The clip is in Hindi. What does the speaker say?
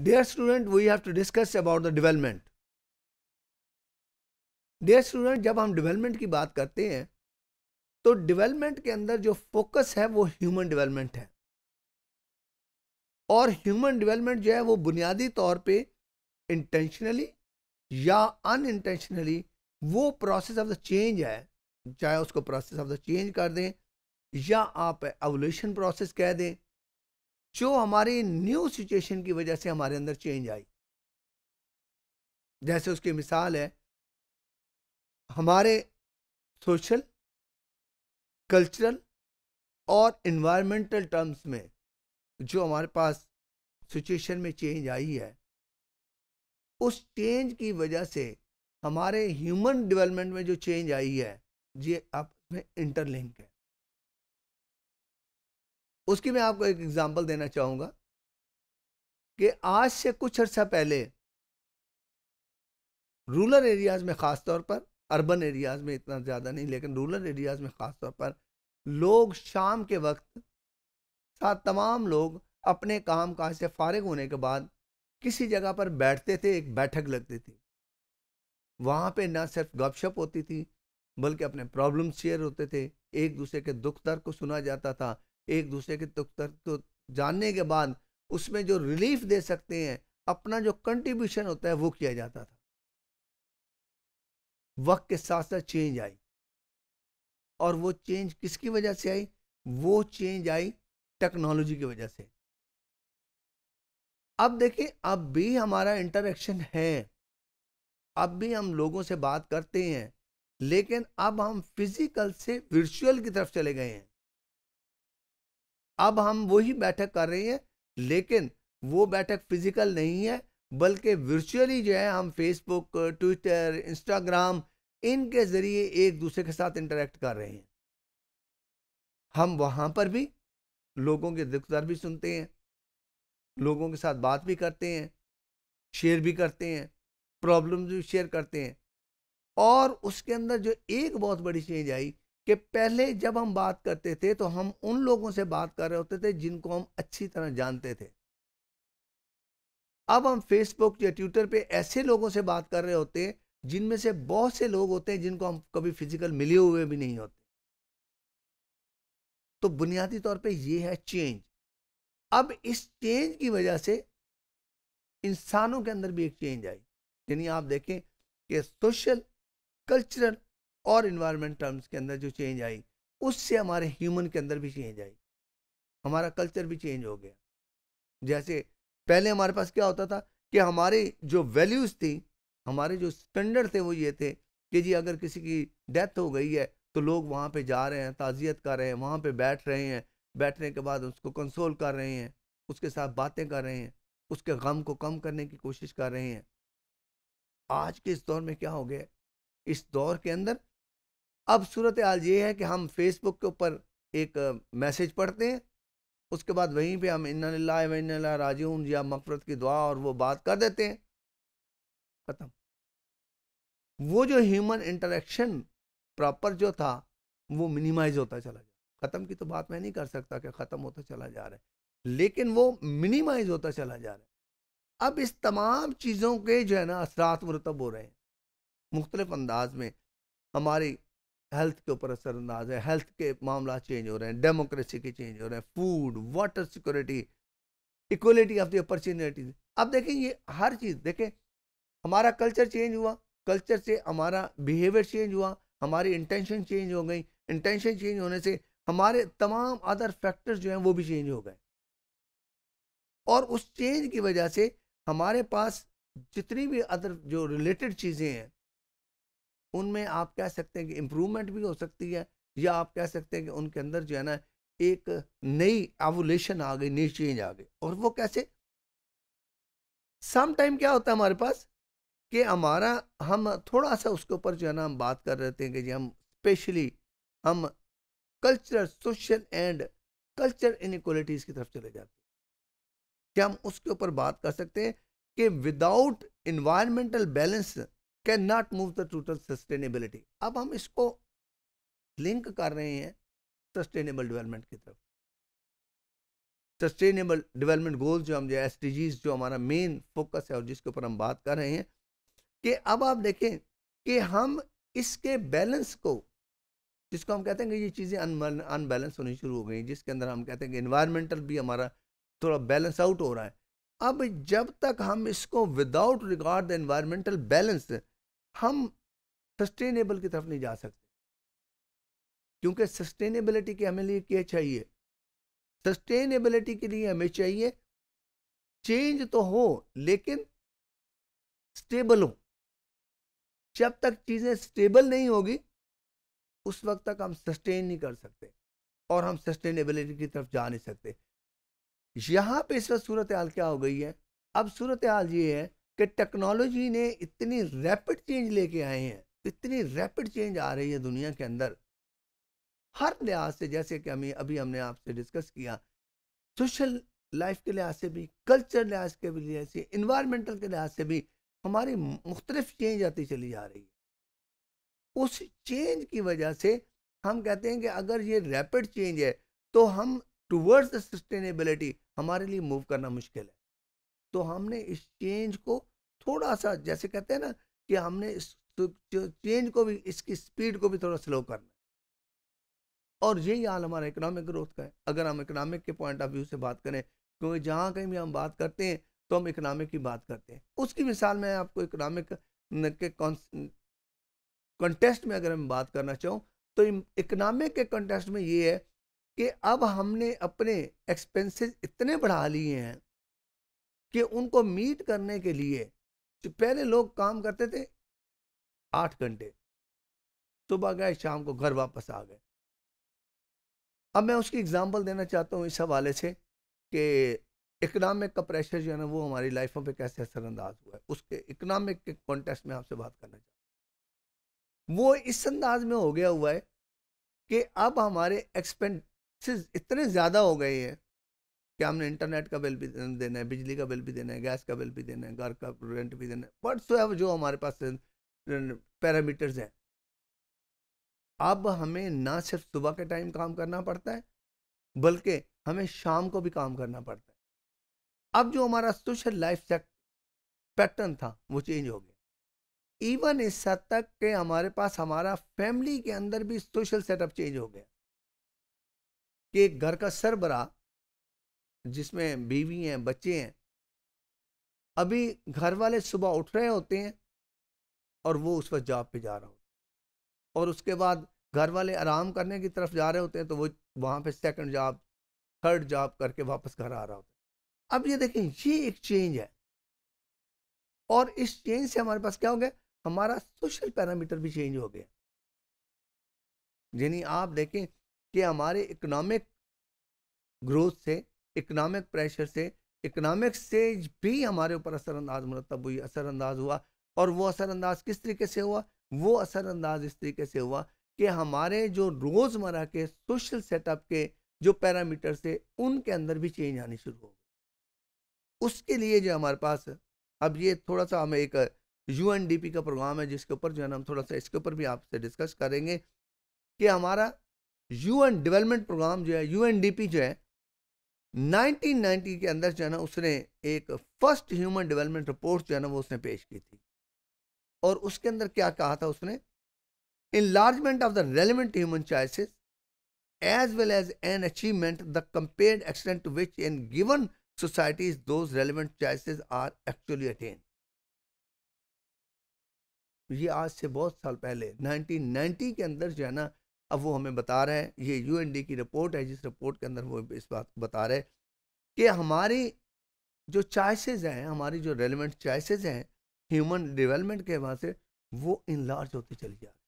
Dear student, we have to discuss about the development. Dear student, जब हम development की बात करते हैं तो development के अंदर जो focus है वो human development है और human development जो है वो बुनियादी तौर पे intentionally या unintentionally वो process of the change है चाहे उसको process of the change कर दें या आप evolution process कह दें जो हमारी न्यू सिचुएशन की वजह से हमारे अंदर चेंज आई जैसे उसकी मिसाल है हमारे सोशल कल्चरल और इन्वायरमेंटल टर्म्स में जो हमारे पास सिचुएशन में चेंज आई है उस चेंज की वजह से हमारे ह्यूमन डेवलपमेंट में जो चेंज आई है ये आप में इंटरलिंक है उसकी मैं आपको एक एग्ज़ाम्पल देना चाहूँगा कि आज से कुछ अर्सा पहले रूरल एरियाज़ में ख़ास तौर पर अर्बन एरियाज़ में इतना ज़्यादा नहीं लेकिन रूरल एरियाज़ में ख़ास तौर पर लोग शाम के वक्त साथ तमाम लोग अपने काम काज से फारग होने के बाद किसी जगह पर बैठते थे एक बैठक लगती थी वहाँ पे ना सिर्फ गपशप होती थी बल्कि अपने प्रॉब्लम शेयर होते थे एक दूसरे के दुख दर्द को सुना जाता था एक दूसरे के तक तो जानने के बाद उसमें जो रिलीफ दे सकते हैं अपना जो कंट्रीब्यूशन होता है वो किया जाता था वक्त के साथ साथ चेंज आई और वो चेंज किसकी वजह से आई वो चेंज आई टेक्नोलॉजी की वजह से अब देखें अब भी हमारा इंटरेक्शन है अब भी हम लोगों से बात करते हैं लेकिन अब हम फिजिकल से वर्चुअल की तरफ चले गए हैं अब हम वही बैठक कर रहे हैं लेकिन वो बैठक फिजिकल नहीं है बल्कि वर्चुअली जो है हम फेसबुक ट्विटर इंस्टाग्राम इनके ज़रिए एक दूसरे के साथ इंटरेक्ट कर रहे हैं हम वहाँ पर भी लोगों के दिकदार भी सुनते हैं लोगों के साथ बात भी करते हैं शेयर भी करते हैं प्रॉब्लम्स भी शेयर करते हैं और उसके अंदर जो एक बहुत बड़ी चेंज आई कि पहले जब हम बात करते थे तो हम उन लोगों से बात कर रहे होते थे जिनको हम अच्छी तरह जानते थे अब हम फेसबुक या ट्विटर पे ऐसे लोगों से बात कर रहे होते हैं जिनमें से बहुत से लोग होते हैं जिनको हम कभी फिजिकल मिले हुए भी नहीं होते तो बुनियादी तौर पे ये है चेंज अब इस चेंज की वजह से इंसानों के अंदर भी एक चेंज आई यानी आप देखें कि सोशल कल्चरल और इन्वायरमेंट टर्म्स के अंदर जो चेंज आई उससे हमारे ह्यूमन के अंदर भी चेंज आई हमारा कल्चर भी चेंज हो गया जैसे पहले हमारे पास क्या होता था कि हमारे जो वैल्यूज़ थी हमारे जो स्टैंडर्ड थे वो ये थे कि जी अगर किसी की डेथ हो गई है तो लोग वहाँ पे जा रहे हैं ताज़ियत कर रहे हैं वहाँ पे बैठ रहे हैं बैठने के बाद उसको कंसोल कर रहे हैं उसके साथ बातें कर रहे हैं उसके गम को कम करने की कोशिश कर रहे हैं आज के इस दौर में क्या हो गया इस दौर के अंदर अब सूरत हाल ये है कि हम फेसबुक के ऊपर एक मैसेज पढ़ते हैं उसके बाद वहीं पे हम इन्ना इन्ना राजून या मफरत की दुआ और वो बात कर देते हैं ख़त्म वो जो ह्यूमन इंटरेक्शन प्रॉपर जो था वो मिनिमाइज होता चला जा ख़त्म की तो बात मैं नहीं कर सकता कि ख़त्म होता चला जा रहा है लेकिन वो मिनिमाइज होता चला जा रहा है अब इस तमाम चीज़ों के जो है ना असरात मुरतब हो रहे हैं मुख्तलिफ अंदाज में हमारी हेल्थ के ऊपर असरअंदाज है हेल्थ के मामला चेंज हो रहे हैं डेमोक्रेसी के चेंज हो रहे हैं food water security equality of the opportunities अब देखें ये हर चीज़ देखें हमारा कल्चर चेंज हुआ कल्चर से हमारा बिहेवियर चेंज हुआ हमारी इंटेंशन चेंज हो गई इंटेंशन चेंज होने से हमारे तमाम अदर फैक्टर्स जो हैं वो भी चेंज हो गए और उस चेंज की वजह से हमारे पास जितनी भी अदर जो रिलेटेड चीज़ें हैं उनमें आप कह सकते हैं कि इम्प्रूवमेंट भी हो सकती है या आप कह सकते हैं कि उनके अंदर जो है ना एक नई एवोल्यूशन आ गई नई चेंज आ गई और वो कैसे सम टाइम क्या होता है हमारे पास कि हमारा हम थोड़ा सा उसके ऊपर जो है ना हम बात कर रहे थे कि जी हम स्पेशली हम cultural social and culture inequalities की तरफ चले जाते हैं क्या हम उसके ऊपर बात कर सकते हैं कि without environmental balance can not move the total sustainability अब हम इसको लिंक कर रहे हैं सस्टेनेबल डेवलपमेंट की तरफ सस्टेनेबल डेवलपमेंट गोल जो हम जो एस जो हमारा मेन फोकस है और जिसके ऊपर हम बात कर रहे हैं कि अब आप देखें कि हम इसके बैलेंस को जिसको हम कहते हैं कि ये चीज़ें अनबैलेंस होनी शुरू हो गई जिसके अंदर हम कहते हैं कि इन्वायरमेंटल भी हमारा थोड़ा बैलेंस आउट हो रहा है अब जब तक हम इसको without regard the environmental balance हम सस्टेनेबल की तरफ नहीं जा सकते क्योंकि सस्टेनेबिलिटी के हमें लिए क्या चाहिए सस्टेनेबिलिटी के लिए हमें चाहिए चेंज तो हो लेकिन स्टेबल हो जब तक चीज़ें स्टेबल नहीं होगी उस वक्त तक हम सस्टेन नहीं कर सकते और हम सस्टेनेबिलिटी की तरफ जा नहीं सकते यहाँ पे इस वक्त सूरत हाल क्या हो गई है अब सूरत हाल ये है कि टेक्नोलॉजी ने इतनी रैपिड चेंज लेके आए हैं इतनी रैपिड चेंज आ रही है दुनिया के अंदर हर लिहाज से जैसे कि हमें अभी हमने आपसे डिस्कस किया सोशल लाइफ के लिहाज से भी कल्चर लिहाज के भी लिहाज से इन्वायरमेंटल के लिहाज से भी हमारी मुख्तलिफ चेंज आती चली जा रही है उस चेंज की वजह से हम कहते हैं कि अगर ये रैपिड चेंज है तो हम टूवर्ड्स द सस्टेनेबिलिटी हमारे लिए मूव करना मुश्किल है तो हमने इस चेंज को थोड़ा सा जैसे कहते हैं ना कि हमने इस तो, तो चेंज को भी इसकी स्पीड को भी थोड़ा स्लो करना है और यही हाल हमारा इकोनॉमिक ग्रोथ का है अगर हम इकोनॉमिक के पॉइंट ऑफ व्यू से बात करें क्योंकि जहाँ कहीं भी हम बात करते हैं तो हम इकोनॉमिक की बात करते हैं उसकी मिसाल मैं आपको इकोनॉमिक के कॉन्टेस्ट में अगर मैं बात करना चाहूँ तो इकोनॉमिक के कॉन्टेस्ट में ये है कि अब हमने अपने एक्सपेंसेस इतने बढ़ा लिए हैं कि उनको मीट करने के लिए जो पहले लोग काम करते थे आठ घंटे सुबह गए शाम को घर वापस आ गए अब मैं उसकी एग्जांपल देना चाहता हूँ इस हवाले से कि इकनॉमिक का प्रेशर जो है ना वो हमारी लाइफों पे कैसे असरअंदाज हुआ है उसके इकनॉमिक के कॉन्टेक्स्ट में आपसे बात करना चाहता हूँ वो इस अंदाज में हो गया हुआ है कि अब हमारे एक्सपेंड से इतने ज़्यादा हो गए हैं कि हमने इंटरनेट का बिल भी देना है बिजली का बिल भी देना है गैस का बिल भी देना है घर का रेंट भी देना है बट सो जो हमारे पास पैरामीटर्स हैं अब हमें ना सिर्फ सुबह के टाइम काम करना पड़ता है बल्कि हमें शाम को भी काम करना पड़ता है अब जो हमारा सोशल लाइफ पैटर्न था वो चेंज हो गया इवन इस हद तक के हमारे पास हमारा फैमिली के अंदर भी सोशल सेटअप चेंज हो गया कि एक घर का सरबरा जिसमें बीवी हैं बच्चे हैं अभी घर वाले सुबह उठ रहे होते हैं और वो उस वक्त जॉब पे जा रहा होता है और उसके बाद घर वाले आराम करने की तरफ जा रहे होते हैं तो वो वहाँ पे सेकंड जॉब थर्ड जॉब करके वापस घर आ रहा होता है अब ये देखें ये एक चेंज है और इस चेंज से हमारे पास क्या हो गया हमारा सोशल पैरामीटर भी चेंज हो गया यानी आप देखें कि हमारे इकोनॉमिक ग्रोथ से इकोनॉमिक प्रेशर से इकोनॉमिक से भी हमारे ऊपर असरअंदाज मुरतब हुई असरअंदाज हुआ और वो असरअंदाज किस तरीके से हुआ वो असरअंदाज इस तरीके से हुआ कि हमारे जो रोज़मर्रा के सोशल सेटअप के जो पैरामीटर से उनके अंदर भी चेंज आनी शुरू हो गई उसके लिए जो हमारे पास अब ये थोड़ा सा हमें एक यू का प्रोग्राम है जिसके ऊपर जो है हम थोड़ा सा इसके ऊपर भी आपसे डिस्कस करेंगे कि हमारा यूएन डेवलपमेंट प्रोग्राम जो है यू एन डी पी जो है नाइनटीन नाइनटी के अंदर जो है ना उसने एक फर्स्ट ह्यूमन डेवलपमेंट रिपोर्ट जो है ना वो उसने पेश की थी और उसके अंदर क्या कहा था उसने enlargement of the relevant human choices as well as an achievement the compared extent to which in given societies those relevant choices are actually attain ये आज से बहुत साल पहले नाइनटीन नाइनटी के अंदर जो है ना अब वो हमें बता रहे हैं ये यू की रिपोर्ट है जिस रिपोर्ट के अंदर वो इस बात बता रहे हैं कि हमारी जो चॉइसेस हैं हमारी जो रेलिवेंट चॉइसेस हैं ह्यूमन डेवलपमेंट के वहाँ से वो इनलार्ज होती चली जा रही